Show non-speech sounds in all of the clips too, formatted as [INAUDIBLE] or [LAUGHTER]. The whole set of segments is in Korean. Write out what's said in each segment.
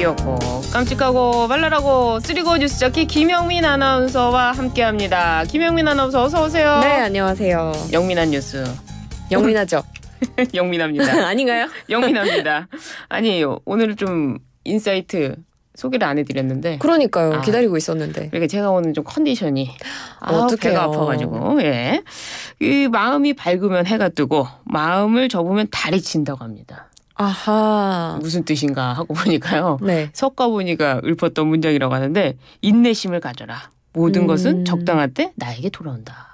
귀엽고 깜찍하고 발랄하고 쓰리고 뉴스 자키 김영민 아나운서와 함께합니다. 김영민 아나운서 어서 오세요. 네 안녕하세요. 영민한 뉴스. 영민하죠. [LAUGHS] 영민합니다. [LAUGHS] 아닌가요? 영민합니다. 아니 오늘 좀 인사이트 소개를 안 해드렸는데. 그러니까요. 아, 기다리고 있었는데. 그러니까 제가 오늘 좀 컨디션이 아, 어떻게 배가 아파가지고 예. 이 마음이 밝으면 해가 뜨고 마음을 접으면 달이 진다고 합니다. 아하. 무슨 뜻인가 하고 보니까요. 네. 섞어 보니까 읊었던 문장이라고 하는데 인내심을 가져라. 모든 음. 것은 적당한 때 나에게 돌아온다.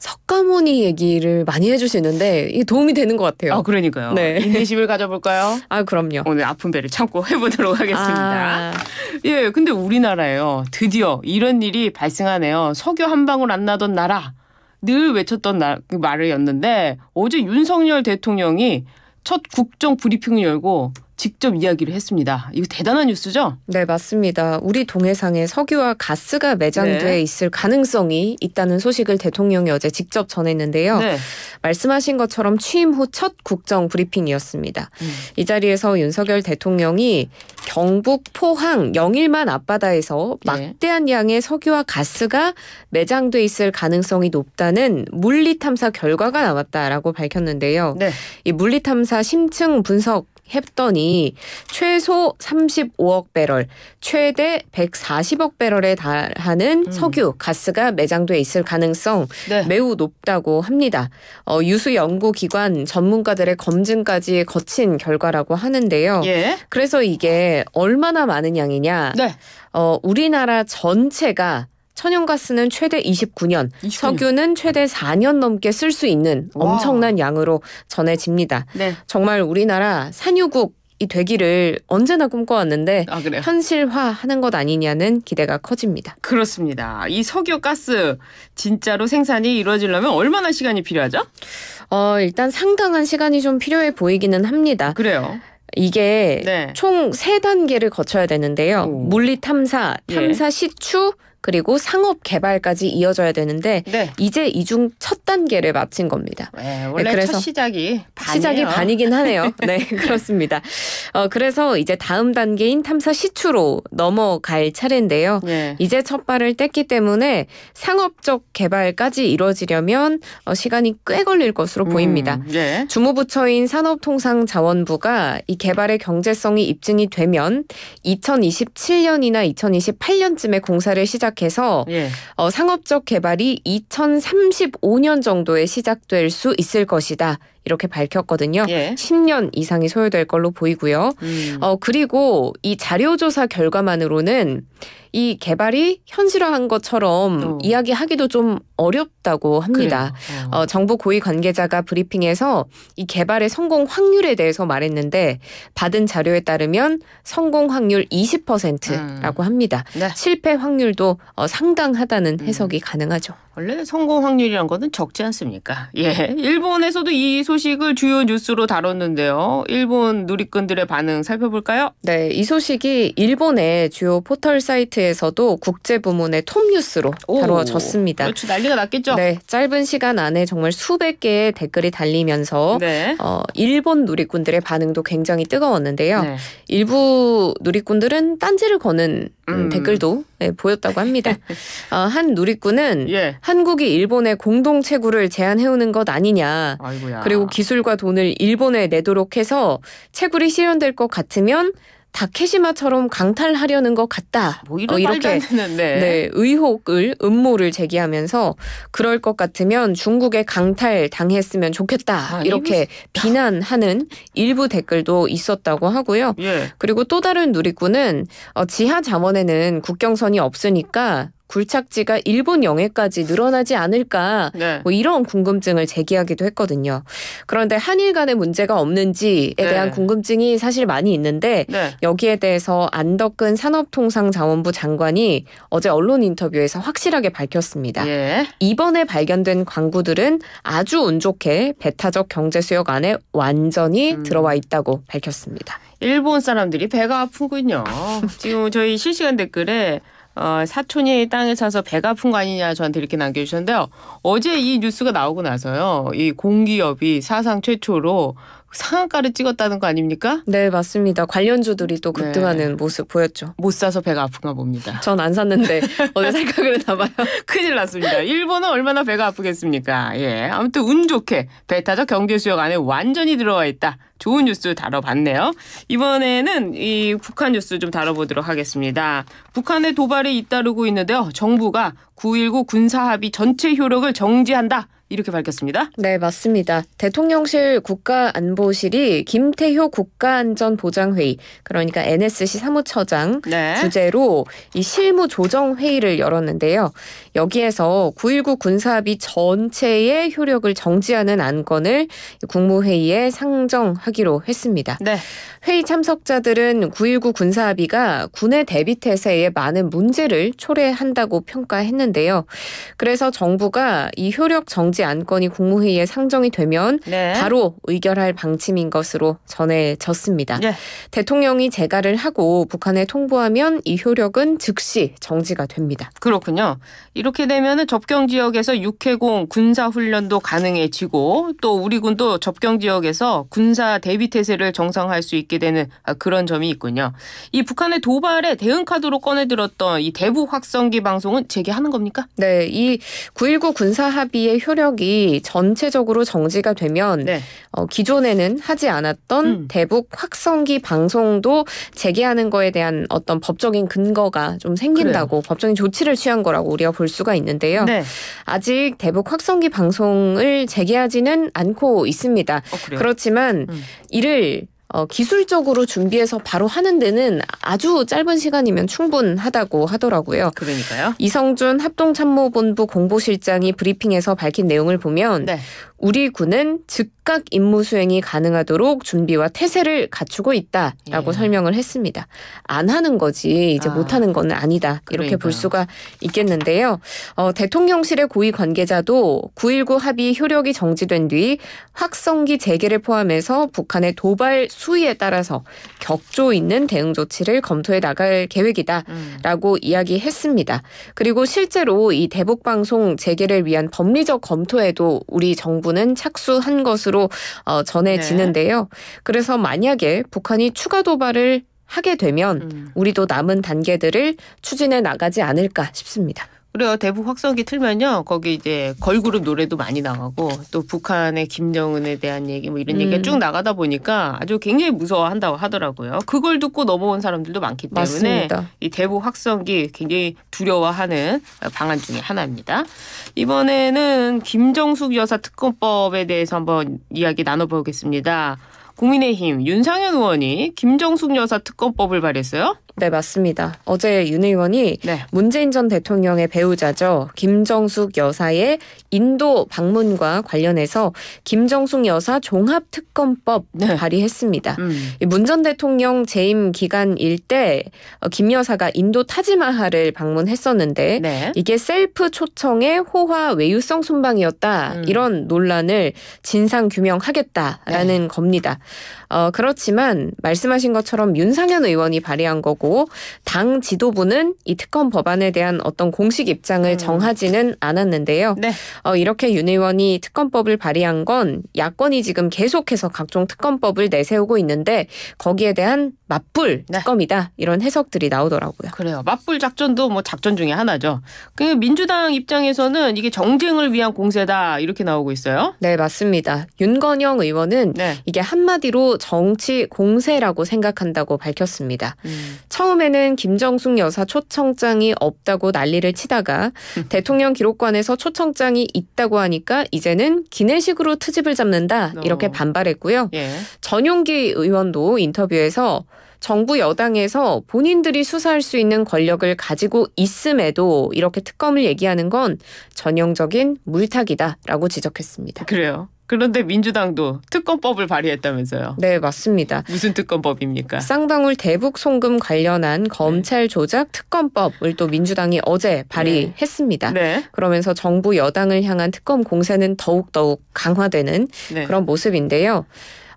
석가모니 얘기를 많이 해주시는데 이게 도움이 되는 것 같아요. 아 그러니까요. 네. 인내심을 가져볼까요? [LAUGHS] 아 그럼요. 오늘 아픈 배를 참고 해보도록 하겠습니다. 아. 예, 근데 우리나라에요. 드디어 이런 일이 발생하네요. 석유 한 방울 안 나던 나라. 늘 외쳤던 나, 그 말을였는데 어제 윤석열 대통령이 첫 국정 브리핑을 열고 직접 이야기를 했습니다. 이거 대단한 뉴스죠? 네, 맞습니다. 우리 동해상에 석유와 가스가 매장돼 네. 있을 가능성이 있다는 소식을 대통령이 어제 직접 전했는데요. 네. 말씀하신 것처럼 취임 후 첫 국정 브리핑이었습니다. 음. 이 자리에서 윤석열 대통령이 경북 포항 영일만 앞바다에서 네. 막대한 양의 석유와 가스가 매장돼 있을 가능성이 높다는 물리 탐사 결과가 나왔다라고 밝혔는데요. 네. 이 물리 탐사 심층 분석 했더니 최소 35억 배럴, 최대 140억 배럴에 달하는 음. 석유, 가스가 매장돼 있을 가능성 네. 매우 높다고 합니다. 어, 유수 연구기관 전문가들의 검증까지 거친 결과라고 하는데요. 예. 그래서 이게 얼마나 많은 양이냐? 네. 어, 우리나라 전체가 천연가스는 최대 29년, 29년, 석유는 최대 4년 넘게 쓸 수 있는 엄청난 와. 양으로 전해집니다. 네. 정말 우리나라 산유국 이 되기를 언제나 꿈꿔왔는데 아, 현실화하는 것 아니냐는 기대가 커집니다. 그렇습니다. 이 석유 가스 진짜로 생산이 이루어지려면 얼마나 시간이 필요하죠? 어, 일단 상당한 시간이 좀 필요해 보이기는 합니다. 그래요. 이게 네. 총세단계를 거쳐야 되는데요. 오. 물리 예. 탐사, 탐사 예. 시추, 그리고 상업 개발까지 이어져야 되는데 네. 이제 이 중 첫 단계를 마친 겁니다. 네, 네 원래 네, 첫 시작이 반이에요. 시작이 반이긴 하네요. [LAUGHS] 네, 그렇습니다. 어, 그래서 이제 다음 단계인 탐사 시추로 넘어갈 차례인데요. 예. 이제 첫 발을 뗐기 때문에 상업적 개발까지 이뤄지려면 어, 시간이 꽤 걸릴 것으로 음, 보입니다. 음, 주무부처인 산업통상자원부가 이 개발의 경제성이 입증이 되면 2027년이나 2028년쯤에 공사를 시작 시작해서 예. 어, 상업적 개발이 2035년 정도에 시작될 수 있을 것이다. 이렇게 밝혔거든요. 예. 10년 이상이 소요될 걸로 보이고요. 음. 어, 그리고 이 자료조사 결과만으로는 이 개발이 현실화한 것처럼 어. 이야기하기도 좀 어렵다고 합니다. 어. 어. 정부 고위 관계자가 브리핑에서 이 개발의 성공 확률에 대해서 말했는데 받은 자료에 따르면 성공 확률 20%라고 음. 합니다. 네. 실패 확률도 어, 상당하다는 음. 해석이 음. 가능하죠. 원래 성공 확률이란 거는 적지 않습니까? 예. 일본에서도 이 소식을 주요 뉴스로 다뤘는데요. 일본 누리꾼들의 반응 살펴볼까요? 네. 이 소식이 일본의 주요 포털 사이트에서도 국제 부문의 톱 뉴스로 다루어졌습니다 그렇죠. 난리가 났겠죠? 네. 짧은 시간 안에 정말 수백 개의 댓글이 달리면서 네. 어, 일본 누리꾼들의 반응도 굉장히 뜨거웠는데요. 네. 일부 누리꾼들은 딴지를 거는 음. 음. 댓글도 네, 보였다고 합니다. [LAUGHS] 어, 한 누리꾼은 예. 한국이 일본의 공동 채굴을 제한해오는 것 아니냐. 아이고야. 그리고 기술과 돈을 일본에 내도록 해서 채굴이 실현될 것 같으면 다케시마처럼 강탈하려는 것 같다. 뭐 이런 어, 이렇게 네. 네, 의혹을 음모를 제기하면서 그럴 것 같으면 중국에 강탈 당했으면 좋겠다. 아, 이렇게 이미... 비난하는 일부 댓글도 있었다고 하고요. 예. 그리고 또 다른 누리꾼은 어, 지하 자원에는 국경선이 없으니까 굴착지가 일본 영해까지 늘어나지 않을까 네. 뭐 이런 궁금증을 제기하기도 했거든요. 그런데 한일 간의 문제가 없는지에 네. 대한 궁금증이 사실 많이 있는데 네. 여기에 대해서 안덕근 산업통상자원부 장관이 어제 언론 인터뷰에서 확실하게 밝혔습니다. 예. 이번에 발견된 광구들은 아주 운 좋게 배타적 경제 수역 안에 완전히 음. 들어와 있다고 밝혔습니다. 일본 사람들이 배가 아프군요. 지금 저희 실시간 댓글에 어, 사촌이 땅에 사서 배가 아픈 거 아니냐 저한테 이렇게 남겨주셨는데요. 어제 이 뉴스가 나오고 나서요. 이 공기업이 사상 최초로 상한가를 찍었다는 거 아닙니까? 네, 맞습니다. 관련주들이 또 네. 급등하는 네. 모습 보였죠. 못 사서 배가 아픈가 봅니다. 전 안 샀는데 [LAUGHS] 어제 생각을 나봐요. [LAUGHS] 큰일 났습니다. 일본은 얼마나 배가 아프겠습니까? 예, 아무튼 운 좋게 베타적 경제 수역 안에 완전히 들어와 있다. 좋은 뉴스 다뤄봤네요. 이번에는 이 북한 뉴스 좀 다뤄보도록 하겠습니다. 북한의 도발이 잇따르고 있는데요. 정부가 9.19 군사합의 전체 효력을 정지한다. 이렇게 밝혔습니다. 네, 맞습니다. 대통령실 국가안보실이 김태효 국가안전보장회의 그러니까 NSC 사무처장 네. 주제로 이 실무 조정 회의를 열었는데요. 여기에서 9.19 군사합의 전체의 효력을 정지하는 안건을 국무회의에 상정하기로 했습니다. 네. 회의 참석자들은 9.19 군사합의가 군의 대비 태세에 많은 문제를 초래한다고 평가했는데요. 그래서 정부가 이 효력 정지 안건이 국무회의에 상정이 되면 네. 바로 의결할 방침인 것으로 전해졌습니다. 네. 대통령이 재가를 하고 북한에 통보하면 이 효력은 즉시 정지가 됩니다. 그렇군요. 이렇게 되면 접경 지역에서 육해공 군사 훈련도 가능해지고 또 우리 군도 접경 지역에서 군사 대비 태세를 정상할수 있게 되는 아, 그런 점이 있군요. 이 북한의 도발에 대응 카드로 꺼내들었던 이 대북 확성기 방송은 재개하는 겁니까? 네, 이 919 군사 합의의 효력 협력이 전체적으로 정지가 되면 네. 어, 기존에는 하지 않았던 음. 대북 확성기 방송도 재개하는 거에 대한 어떤 법적인 근거가 좀 생긴다고 그래요. 법적인 조치를 취한 거라고 우리가 볼 수가 있는데요. 네. 아직 대북 확성기 방송을 재개하지는 않고 있습니다. 어, 그렇지만 음. 이를 어, 기술적으로 준비해서 바로 하는 데는 아주 짧은 시간이면 충분하다고 하더라고요. 그러니까요. 이성준 합동참모본부 공보실장이 브리핑에서 밝힌 내용을 보면 네. 우리 군은 즉 즉각 임무 수행이 가능하도록 준비와 태세를 갖추고 있다라고 예. 설명을 했습니다. 안 하는 거지 이제 아, 못 하는 건 아니다 이렇게 그러니까요. 볼 수가 있겠는데요. 어, 대통령실의 고위 관계자도 9.19 합의 효력이 정지된 뒤 확성기 재개를 포함해서 북한의 도발 수위에 따라서 격조 있는 대응 조치를 검토해 나갈 계획이다라고 음. 이야기했습니다. 그리고 실제로 이 대북 방송 재개를 위한 법리적 검토에도 우리 정부는 착수한 것으로 것으로 어, 전해지는데요. 네. 그래서 만약에 북한이 추가 도발을 하게 되면 음. 우리도 남은 단계들을 추진해 나가지 않을까 싶습니다. 그래요. 대북 확성기 틀면요. 거기 이제 걸그룹 노래도 많이 나가고 또 북한의 김정은에 대한 얘기 뭐 이런 음. 얘기가 쭉 나가다 보니까 아주 굉장히 무서워한다고 하더라고요. 그걸 듣고 넘어온 사람들도 많기 때문에 맞습니다. 이 대북 확성기 굉장히 두려워하는 방안 중에 하나입니다. 이번에는 김정숙 여사 특검법에 대해서 한번 이야기 나눠보겠습니다. 국민의힘 윤상현 의원이 김정숙 여사 특검법을 발의했어요. 네, 맞습니다. 어제 윤 의원이 네. 문재인 전 대통령의 배우자죠. 김정숙 여사의 인도 방문과 관련해서 김정숙 여사 종합특검법 네. 발의했습니다. 음. 문전 대통령 재임 기간일 때김 어, 여사가 인도 타지마할을 방문했었는데 네. 이게 셀프 초청의 호화 외유성 순방이었다. 음. 이런 논란을 진상 규명하겠다라는 네. 겁니다. 어, 그렇지만 말씀하신 것처럼 윤상현 의원이 발의한 거고 하고 당 지도부는 이 특검 법안에 대한 어떤 공식 입장을 음. 정하지는 않았는데요. 네. 어, 이렇게 윤 의원이 특검법을 발의한 건 야권이 지금 계속해서 각종 특검법을 내세우고 있는데 거기에 대한 맞불 네. 특검이다 이런 해석들이 나오더라고요. 그래요. 맞불 작전도 뭐 작전 중에 하나죠. 그 민주당 입장에서는 이게 정쟁을 위한 공세다 이렇게 나오고 있어요. 네 맞습니다. 윤건영 의원은 네. 이게 한마디로 정치 공세라고 생각한다고 밝혔습니다. 음. 처음에는 김정숙 여사 초청장이 없다고 난리를 치다가 대통령 기록관에서 초청장이 있다고 하니까 이제는 기내식으로 트집을 잡는다 이렇게 어. 반발했고요. 예. 전용기 의원도 인터뷰에서 정부 여당에서 본인들이 수사할 수 있는 권력을 가지고 있음에도 이렇게 특검을 얘기하는 건 전형적인 물타기다라고 지적했습니다. 그래요. 그런데 민주당도 특검법을 발의했다면서요. 네, 맞습니다. 무슨 특검법입니까? 쌍방울 대북 송금 관련한 네. 검찰 조작 특검법을 또 민주당이 어제 발의했습니다. 네. 네. 그러면서 정부 여당을 향한 특검 공세는 더욱더욱 강화되는 네. 그런 모습인데요.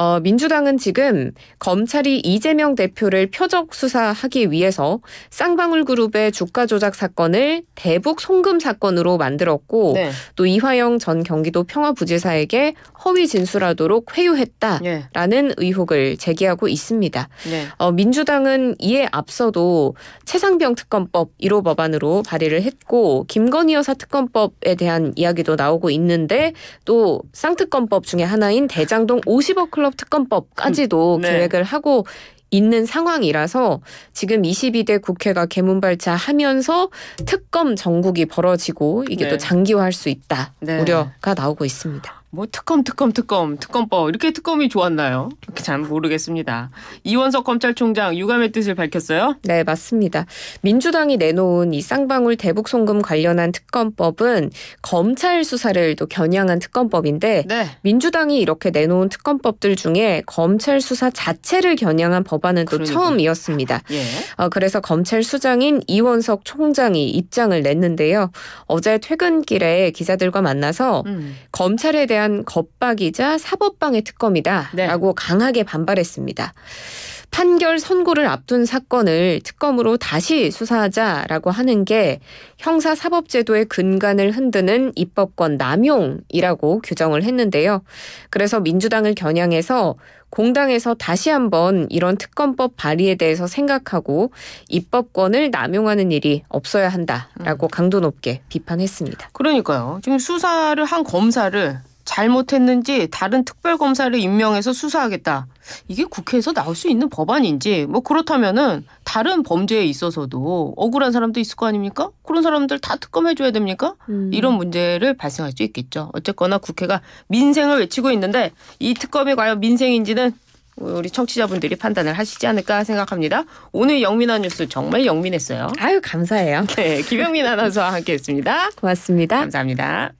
어, 민주당은 지금 검찰이 이재명 대표를 표적 수사하기 위해서 쌍방울 그룹의 주가 조작 사건을 대북 송금 사건으로 만들었고 네. 또 이화영 전 경기도 평화부지사에게 허위 진술하도록 회유했다라는 네. 의혹을 제기하고 있습니다. 네. 어, 민주당은 이에 앞서도 최상병 특검법 1호 법안으로 발의를 했고 김건희 여사 특검법에 대한 이야기도 나오고 있는데 또 쌍특검법 중에 하나인 대장동 50억 클럽 사법 특검법까지도 음. 네. 계획을 하고 있는 상황이라서 지금 22대 국회가 개문발차 하면서 특검 전국이 벌어지고 이게 네. 또 장기화할 수 있다 네. 우려가 나오고 있습니다. 뭐 특검 특검 특검 특검법 이렇게 특검이 좋았나요? 잘 모르겠습니다. 이원석 검찰총장 유감의 뜻을 밝혔어요? 네 맞습니다. 민주당이 내놓은 이 쌍방울 대북 송금 관련한 특검법은 검찰 수사를 또 겨냥한 특검법인데 네. 민주당이 이렇게 내놓은 특검법들 중에 검찰 수사 자체를 겨냥한 법안은 또 그러니까. 처음이었습니다. 예. 어, 그래서 검찰 수장인 이원석 총장이 입장을 냈는데요. 어제 퇴근길에 기자들과 만나서 음. 검찰에 대한 대한 겁박이자 사법방해 특검이다라고 네. 강하게 반발했습니다. 판결 선고를 앞둔 사건을 특검으로 다시 수사하자라고 하는 게 형사사법제도의 근간을 흔드는 입법권 남용이라고 규정을 했는데요. 그래서 민주당을 겨냥해서 공당에서 다시 한번 이런 특검법 발의에 대해서 생각하고 입법권을 남용하는 일이 없어야 한다라고 음. 강도 높게 비판했습니다. 그러니까요. 지금 수사를 한 검사를 잘못했는지 다른 특별검사를 임명해서 수사하겠다. 이게 국회에서 나올 수 있는 법안인지 뭐 그렇다면은 다른 범죄에 있어서도 억울한 사람도 있을 거 아닙니까? 그런 사람들 다 특검해줘야 됩니까? 음. 이런 문제를 발생할 수 있겠죠. 어쨌거나 국회가 민생을 외치고 있는데 이 특검이 과연 민생인지는 우리 청취자분들이 판단을 하시지 않을까 생각합니다. 오늘 영민아 뉴스 정말 영민했어요. 아유 감사해요. 네, 김영민 아나운서와 함께했습니다. 고맙습니다. 감사합니다.